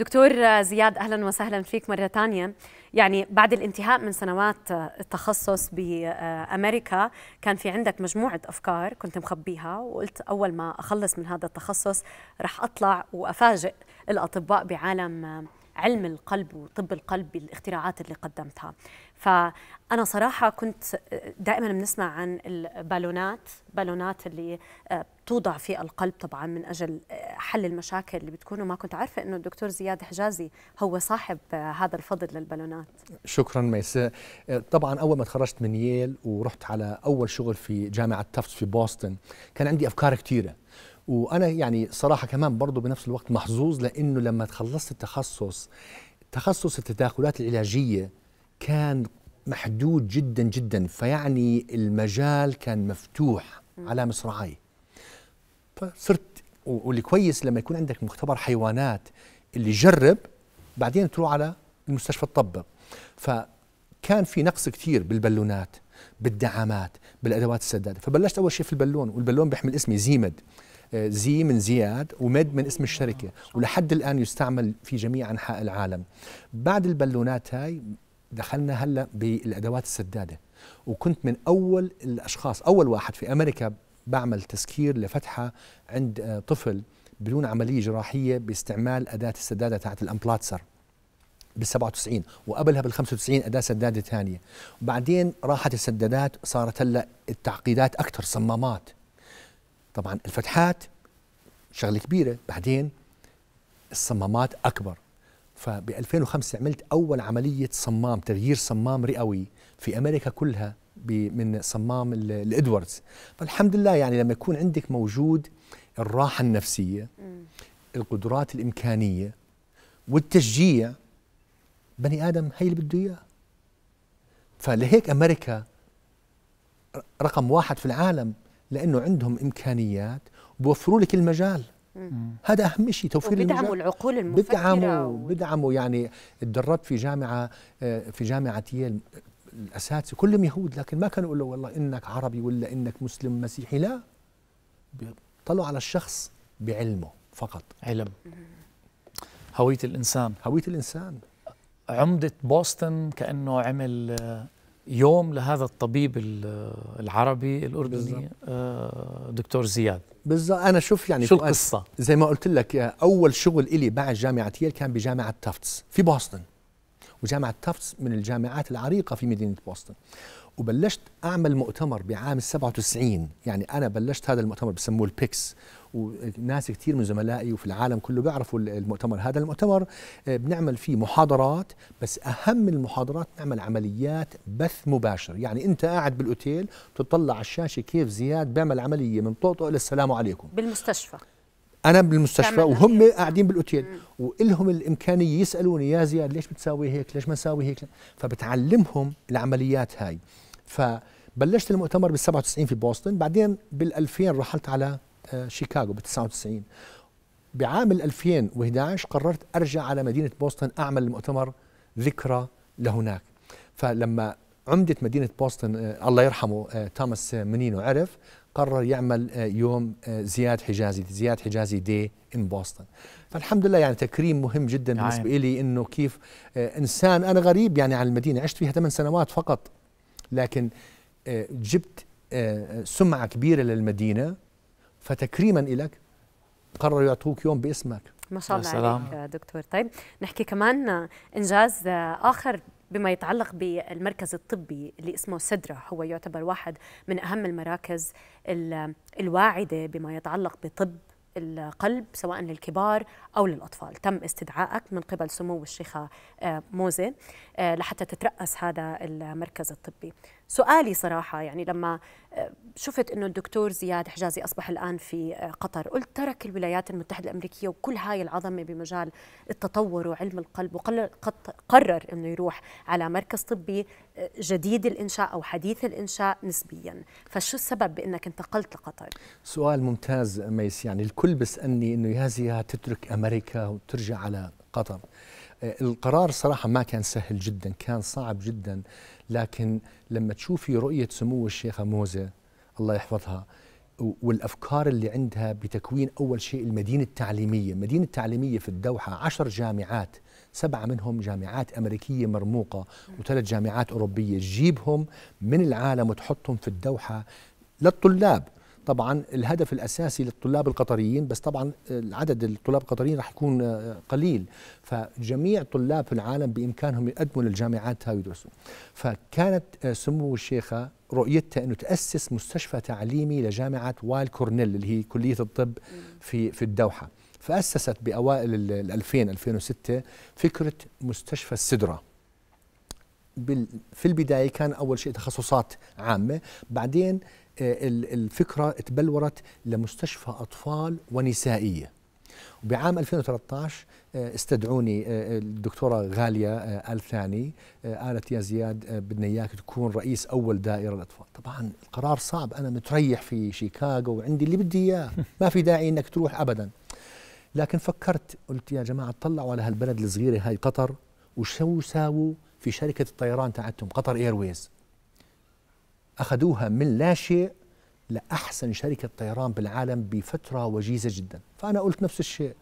دكتور زياد اهلا وسهلا فيك مره ثانيه يعني بعد الانتهاء من سنوات التخصص بامريكا كان في عندك مجموعه افكار كنت مخبيها وقلت اول ما اخلص من هذا التخصص رح اطلع وافاجئ الاطباء بعالم علم القلب وطب القلب بالاختراعات اللي قدمتها فأنا صراحة كنت دائما بنسمع عن البالونات بالونات اللي آه، توضع في القلب طبعا من أجل آه، حل المشاكل اللي بتكون وما كنت عارفة أنه الدكتور زياد حجازي هو صاحب آه، هذا الفضل للبالونات شكرا ميس طبعا أول ما تخرجت من ييل ورحت على أول شغل في جامعة تفتس في بوسطن كان عندي أفكار كثيرة وانا يعني صراحه كمان برضه بنفس الوقت محظوظ لانه لما تخلصت التخصص تخصص التداخلات العلاجيه كان محدود جدا جدا فيعني المجال كان مفتوح على مصراعي فصرت واللي كويس لما يكون عندك مختبر حيوانات اللي جرب بعدين تروح على المستشفى تطبق فكان في نقص كثير بالبالونات بالدعامات بالادوات السداده فبلشت اول شيء في البالون والبالون بيحمل اسمي زيمد آه، زي من زياد ومد من اسم الشركه ولحد الان يستعمل في جميع انحاء العالم بعد البالونات هاي دخلنا هلا بالادوات السداده وكنت من اول الاشخاص اول واحد في امريكا بعمل تسكير لفتحه عند آه، طفل بدون عمليه جراحيه باستعمال اداه السداده تاعت الامبلاتسر بال 97 وقبلها بال 95 اداه سداده ثانيه وبعدين راحت السدادات صارت هلا التعقيدات اكثر صمامات طبعا الفتحات شغله كبيره بعدين الصمامات اكبر فب 2005 عملت اول عمليه صمام تغيير صمام رئوي في امريكا كلها من صمام الادواردز فالحمد لله يعني لما يكون عندك موجود الراحه النفسيه القدرات الامكانيه والتشجيع بني ادم هي اللي بده اياه فلهيك امريكا رقم واحد في العالم لانه عندهم امكانيات بوفروا لك المجال هذا اهم شيء توفير بدعموا العقول المفكره بدعموا بدعموا يعني تدربت في جامعه آه، في جامعه ييل الاساتذه كلهم يهود لكن ما كانوا يقولوا والله انك عربي ولا انك مسلم مسيحي لا طلعوا على الشخص بعلمه فقط علم هويه الانسان هويه الانسان عمده بوسطن كانه عمل آه، يوم لهذا الطبيب آه، العربي الاردني دكتور زياد بالظبط انا شوف يعني شو القصه زي ما قلت لك اول شغل الي بعد جامعه ييل كان بجامعه تافتس في بوسطن وجامعه تافتس من الجامعات العريقه في مدينه بوسطن وبلشت اعمل مؤتمر بعام 97 يعني انا بلشت هذا المؤتمر بسموه البيكس وناس كثير من زملائي وفي العالم كله بيعرفوا المؤتمر هذا المؤتمر آه، بنعمل فيه محاضرات بس اهم المحاضرات نعمل عمليات بث مباشر يعني انت قاعد بالاوتيل بتطلع على الشاشه كيف زياد بيعمل عمليه من طوطو للسلام عليكم بالمستشفى انا بالمستشفى وهم قاعدين بالاوتيل والهم الامكانيه يسالوني يا زياد ليش بتساوي هيك ليش ما نساوي هيك فبتعلمهم العمليات هاي فبلشت المؤتمر بال 97 في بوسطن بعدين بال 2000 رحلت على آه، شيكاغو بال 99 بعام 2011 قررت ارجع على مدينه بوسطن اعمل مؤتمر ذكرى لهناك فلما عمدة مدينة بوسطن آه، الله يرحمه آه، توماس منينو عرف قرر يعمل آه، يوم آه، زياد حجازي زياد حجازي دي ان بوسطن فالحمد لله يعني تكريم مهم جدا نعم. بالنسبه لي انه كيف آه، انسان انا غريب يعني عن المدينه عشت فيها 8 سنوات فقط لكن جبت سمعه كبيره للمدينه فتكريما لك قرروا يعطوك يوم باسمك ما شاء الله عليك دكتور طيب نحكي كمان انجاز اخر بما يتعلق بالمركز الطبي اللي اسمه سدرة هو يعتبر واحد من أهم المراكز الواعدة بما يتعلق بطب القلب سواء للكبار او للاطفال، تم استدعائك من قبل سمو الشيخه آه، موزه آه، لحتى تترأس هذا المركز الطبي. سؤالي صراحه يعني لما آه، شفت انه الدكتور زياد حجازي اصبح الان في آه، قطر، قلت ترك الولايات المتحده الامريكيه وكل هاي العظمه بمجال التطور وعلم القلب وقرر انه يروح على مركز طبي آه، جديد الانشاء او حديث الانشاء نسبيا، فشو السبب بانك انتقلت لقطر؟ سؤال ممتاز ميس يعني الكل بيسالني انه يا زياد تترك امريكا وترجع على قطر. آه، القرار صراحة ما كان سهل جدا كان صعب جدا لكن لما تشوفي رؤية سمو الشيخة موزة الله يحفظها والافكار اللي عندها بتكوين اول شيء المدينه التعليميه، المدينه التعليميه في الدوحه عشر جامعات سبعه منهم جامعات امريكيه مرموقه وثلاث جامعات اوروبيه، تجيبهم من العالم وتحطهم في الدوحه للطلاب طبعا الهدف الاساسي للطلاب القطريين بس طبعا عدد الطلاب القطريين راح يكون آه، قليل فجميع طلاب في العالم بامكانهم يقدموا للجامعات هاي ويدرسوا فكانت آه، سمو الشيخه رؤيتها انه تاسس مستشفى تعليمي لجامعه وايل كورنيل اللي هي كليه الطب في في الدوحه فاسست باوائل ال 2000 2006 فكره مستشفى السدره في البدايه كان اول شيء تخصصات عامه بعدين آه، الفكره تبلورت لمستشفى اطفال ونسائيه وبعام 2013 آه، استدعوني آه، الدكتوره غاليه ال ثاني قالت يا زياد بدنا اياك تكون رئيس اول دائره الاطفال طبعا القرار صعب انا متريح في شيكاغو وعندي اللي بدي اياه ما في داعي انك تروح ابدا لكن فكرت قلت يا جماعه طلعوا على هالبلد الصغيره هاي قطر وشو ساووا في شركة الطيران تاعتهم قطر إيرويز أخذوها من لا شيء لأحسن شركة طيران بالعالم بفترة وجيزة جدا فأنا قلت نفس الشيء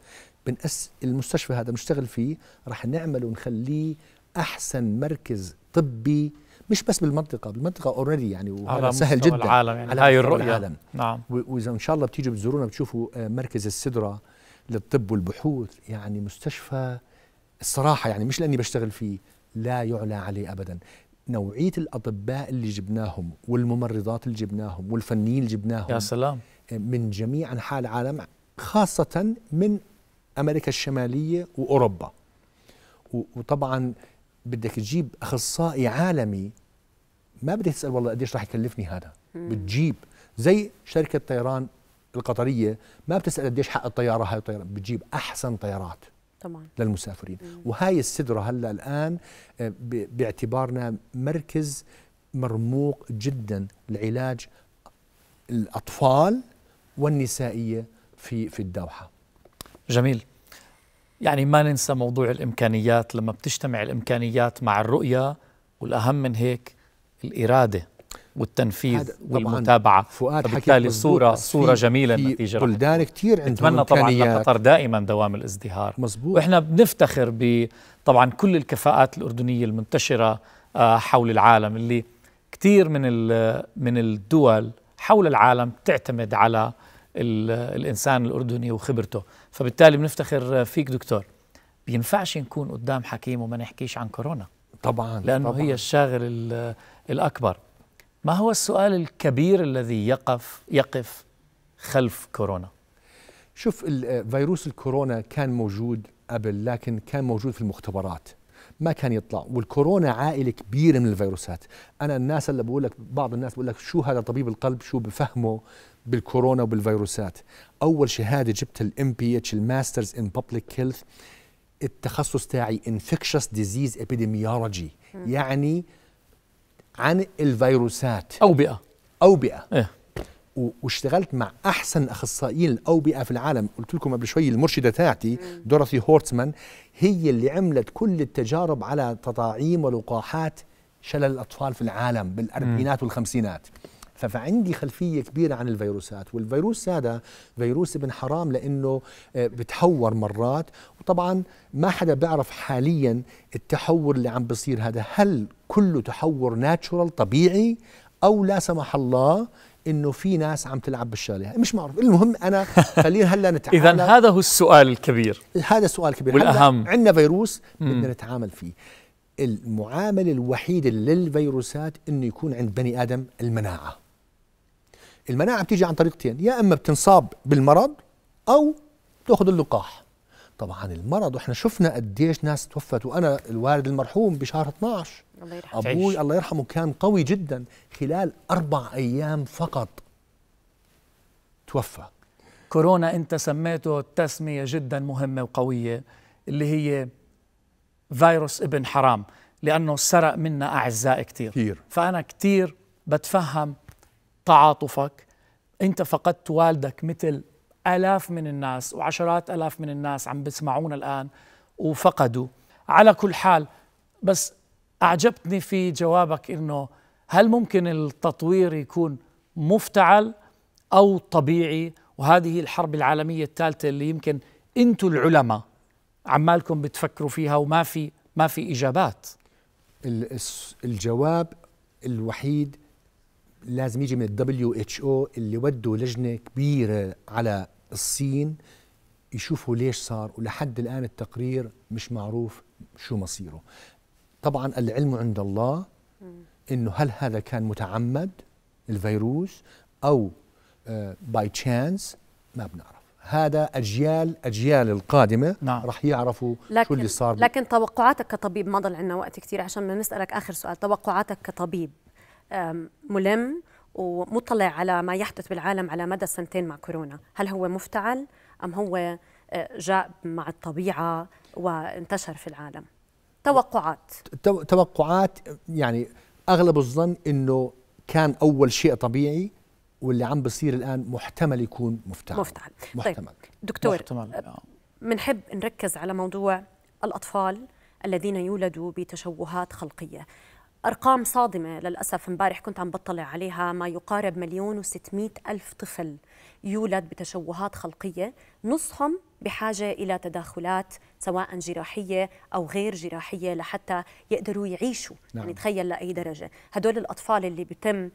بنأس المستشفى هذا بنشتغل فيه رح نعمله ونخليه أحسن مركز طبي مش بس بالمنطقة بالمنطقة اوريدي يعني وهذا سهل جدا العالم يعني على هاي الرؤية العالم. نعم وإذا إن شاء الله بتيجوا بتزورونا بتشوفوا آه، مركز السدرة للطب والبحوث يعني مستشفى الصراحة يعني مش لأني بشتغل فيه لا يعلى عليه ابدا نوعيه الاطباء اللي جبناهم والممرضات اللي جبناهم والفنيين اللي جبناهم يا سلام من جميع انحاء العالم خاصه من امريكا الشماليه واوروبا وطبعا بدك تجيب اخصائي عالمي ما بدك تسال والله قديش راح يكلفني هذا بتجيب زي شركه طيران القطريه ما بتسال قديش حق الطياره هاي الطياره بتجيب احسن طيارات طبعا للمسافرين مم. وهاي السدرة هلا الآن آه، باعتبارنا مركز مرموق جدا لعلاج الأطفال والنسائية في في الدوحة جميل يعني ما ننسى موضوع الإمكانيات لما بتجتمع الإمكانيات مع الرؤية والأهم من هيك الإرادة والتنفيذ والمتابعه فؤاد فبالتالي الصوره صوره جميله النتيجه بلدان كثير نتمنى طبعا لقطر دائما دوام الازدهار مزبوط. واحنا بنفتخر ب طبعا كل الكفاءات الاردنيه المنتشره آه، حول العالم اللي كثير من من الدول حول العالم تعتمد على الانسان الاردني وخبرته فبالتالي بنفتخر آه، فيك دكتور بينفعش نكون قدام حكيم وما نحكيش عن كورونا طبعا لانه طبعاً. هي الشاغل الاكبر ما هو السؤال الكبير الذي يقف يقف خلف كورونا؟ شوف آه، فيروس الكورونا كان موجود قبل لكن كان موجود في المختبرات ما كان يطلع والكورونا عائله كبيره من الفيروسات انا الناس اللي بقول لك بعض الناس بقول لك شو هذا طبيب القلب شو بفهمه بالكورونا وبالفيروسات اول شهاده جبت الام بي اتش الماسترز ان بابليك هيلث التخصص تاعي انفكشس ديزيز ابيديميولوجي يعني عن الفيروسات اوبئه اوبئه إيه؟ واشتغلت مع احسن اخصائيين الاوبئه في العالم قلت لكم قبل شوي المرشده تاعتي دورثي هورتسمان هي اللي عملت كل التجارب على تطاعيم ولقاحات شلل الاطفال في العالم بالاربعينات والخمسينات فعندي خلفية كبيرة عن الفيروسات والفيروس هذا فيروس ابن حرام لأنه آه، بتحور مرات وطبعا ما حدا بيعرف حاليا التحور اللي عم بصير هذا هل كله تحور ناتشورال طبيعي أو لا سمح الله انه في ناس عم تلعب بالشغله مش معروف المهم انا خلينا هلا نتعامل اذا هذا هو السؤال الكبير هذا السؤال الكبير والاهم عندنا فيروس بدنا نتعامل فيه المعامله الوحيده للفيروسات انه يكون عند بني ادم المناعه المناعه بتيجي عن طريقتين يا اما بتنصاب بالمرض او تاخذ اللقاح طبعا المرض واحنا شفنا قديش ناس توفت وانا الوالد المرحوم بشهر 12 الله يرحمه ابوي الله يرحمه كان قوي جدا خلال اربع ايام فقط توفى كورونا انت سميته تسميه جدا مهمه وقويه اللي هي فيروس ابن حرام لانه سرق منا اعزاء كثير فانا كثير بتفهم تعاطفك انت فقدت والدك مثل آلاف من الناس وعشرات آلاف من الناس عم بسمعونا الآن وفقدوا على كل حال بس أعجبتني في جوابك إنه هل ممكن التطوير يكون مفتعل أو طبيعي وهذه الحرب العالمية الثالثة اللي يمكن انتم العلماء عمالكم بتفكروا فيها وما في ما في إجابات الجواب الوحيد لازم يجي من الدبليو اتش او اللي ودوا لجنه كبيره على الصين يشوفوا ليش صار ولحد الان التقرير مش معروف شو مصيره طبعا العلم عند الله انه هل هذا كان متعمد الفيروس او باي آه، تشانس ما بنعرف هذا اجيال اجيال القادمه نعم. رح يعرفوا لكن شو اللي صار لكن توقعاتك كطبيب ما ضل عندنا وقت كثير عشان بدنا نسالك اخر سؤال توقعاتك كطبيب ملم ومطلع على ما يحدث بالعالم على مدى السنتين مع كورونا هل هو مفتعل أم هو آه، جاء مع الطبيعة وانتشر في العالم توقعات توقعات يعني أغلب الظن أنه كان أول شيء طبيعي واللي عم بصير الآن محتمل يكون مفتعل مفتعل طيب، محتمل طيب دكتور محتمل. آه، آه. منحب نركز على موضوع الأطفال الذين يولدوا بتشوهات خلقية أرقام صادمة للأسف امبارح كنت عم بطلع عليها ما يقارب مليون وستمائة ألف طفل يولد بتشوهات خلقية نصهم بحاجة إلى تداخلات سواء جراحية أو غير جراحية لحتى يقدروا يعيشوا يعني نعم. يعني تخيل لأي درجة هدول الأطفال اللي بتم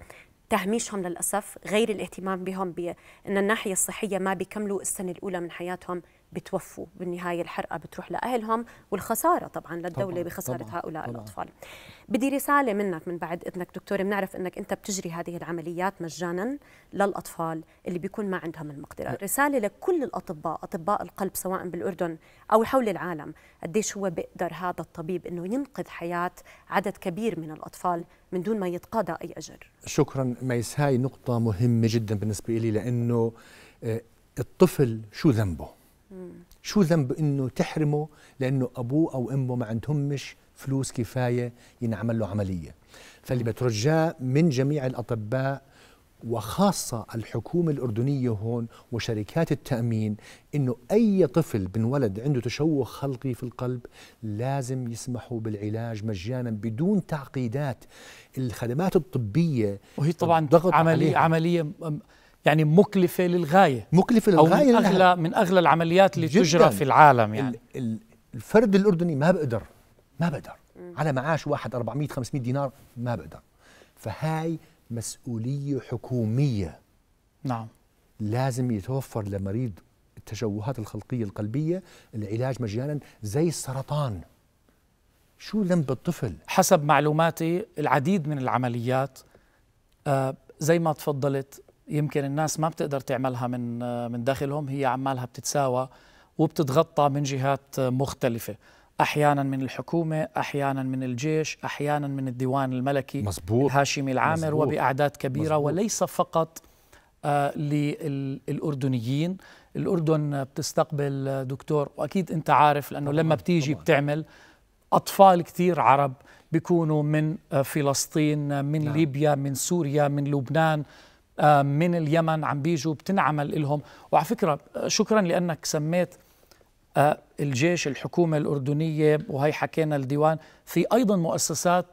تهميشهم للأسف غير الاهتمام بهم بأن الناحية الصحية ما بيكملوا السنة الأولى من حياتهم بتوفوا بالنهاية الحرقة بتروح لأهلهم والخسارة طبعا للدولة طبعاً بخسارة طبعاً هؤلاء طبعاً الأطفال بدي رسالة منك من بعد إذنك دكتور بنعرف أنك أنت بتجري هذه العمليات مجانا للأطفال اللي بيكون ما عندهم المقدرة أه. رسالة لكل الأطباء أطباء القلب سواء بالأردن أو حول العالم قديش هو بيقدر هذا الطبيب أنه ينقذ حياة عدد كبير من الأطفال من دون ما يتقاضى أي أجر شكرا ميس هاي نقطة مهمة جدا بالنسبة لي لأنه آه، الطفل شو ذنبه شو ذنب انه تحرمه لانه ابوه او امه ما عندهمش فلوس كفايه ينعمل له عمليه فاللي بترجاه من جميع الاطباء وخاصة الحكومة الأردنية هون وشركات التأمين إنه أي طفل بنولد عنده تشوه خلقي في القلب لازم يسمحوا بالعلاج مجانا بدون تعقيدات الخدمات الطبية وهي طبعا ضغط عملية, عليها. عملية يعني مكلفة للغاية مكلفة للغاية أو من أغلى, من أغلى العمليات اللي تجرى في العالم يعني الفرد الأردني ما بقدر ما بقدر على معاش واحد 400 500 دينار ما بقدر فهاي مسؤولية حكومية نعم لازم يتوفر لمريض التشوهات الخلقية القلبية العلاج مجانا زي السرطان شو ذنب الطفل؟ حسب معلوماتي العديد من العمليات آه زي ما تفضلت يمكن الناس ما بتقدر تعملها من من داخلهم هي عمالها بتتساوى وبتتغطى من جهات مختلفة أحيانا من الحكومة أحيانا من الجيش أحيانا من الديوان الملكي مزبوط. الهاشمي العامر مزبوط. وبأعداد كبيرة مزبوط. وليس فقط آه، للأردنيين الأردن بتستقبل آه، دكتور وأكيد أنت عارف لأنه طبعاً. لما بتيجي طبعاً. بتعمل أطفال كثير عرب بيكونوا من آه، فلسطين من نعم. ليبيا من سوريا من لبنان آه، من اليمن عم بيجوا بتنعمل لهم وعلى فكرة آه، شكرا لأنك سميت آه، الجيش الحكومة الأردنية وهي حكينا الديوان في أيضا مؤسسات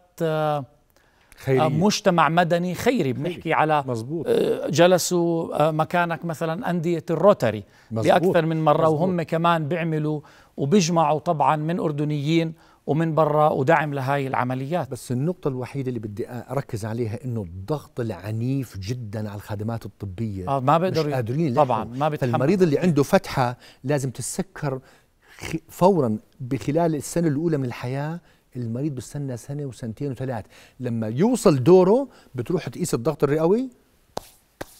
خيرية. مجتمع مدني خيري بنحكي خيري. على مزبوط. جلسوا مكانك مثلا أندية الروتري مزبوط. بأكثر من مرة مزبوط. وهم كمان بيعملوا وبيجمعوا طبعا من أردنيين ومن برا ودعم لهاي العمليات بس النقطة الوحيدة اللي بدي أركز عليها إنه الضغط العنيف جدا على الخدمات الطبية آه ما بقدر مش قادرين طبعا ما بيتحمل فالمريض اللي عنده فتحة لازم تتسكر فورا بخلال السنة الأولى من الحياة المريض بستنى سنة وسنتين وثلاث لما يوصل دوره بتروح تقيس الضغط الرئوي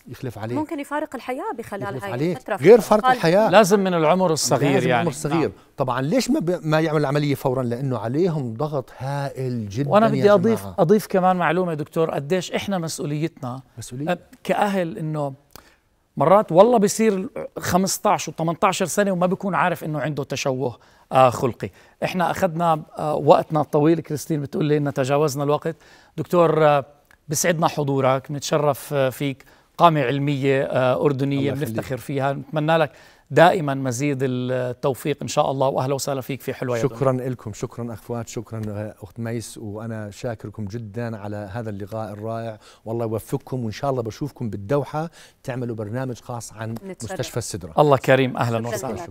يخلف عليه ممكن يفارق الحياه بخلال هاي عليك. الفتره غير فرق الحياه لازم من العمر الصغير لازم يعني العمر الصغير آه. طبعا ليش ما ب... ما يعمل العمليه فورا لانه عليهم ضغط هائل جدا وانا بدي اضيف جماعة. اضيف كمان معلومه دكتور قديش احنا مسؤوليتنا مسؤولية. كاهل انه مرات والله بصير 15 و18 سنه وما بيكون عارف انه عنده تشوه آه خلقي احنا اخذنا آه وقتنا الطويل كريستين بتقول لي ان تجاوزنا الوقت دكتور آه بسعدنا حضورك بنتشرف آه، فيك قامة علمية آه، أردنية بنفتخر فيها نتمنى لك دائما مزيد التوفيق ان شاء الله واهلا وسهلا فيك في حلوه شكرا لكم شكرا اخ فؤاد شكرا آه، اخت ميس وانا شاكركم جدا على هذا اللقاء الرائع والله يوفقكم وان شاء الله بشوفكم بالدوحه تعملوا برنامج خاص عن نتشرف. مستشفى السدره الله كريم اهلا وسهلا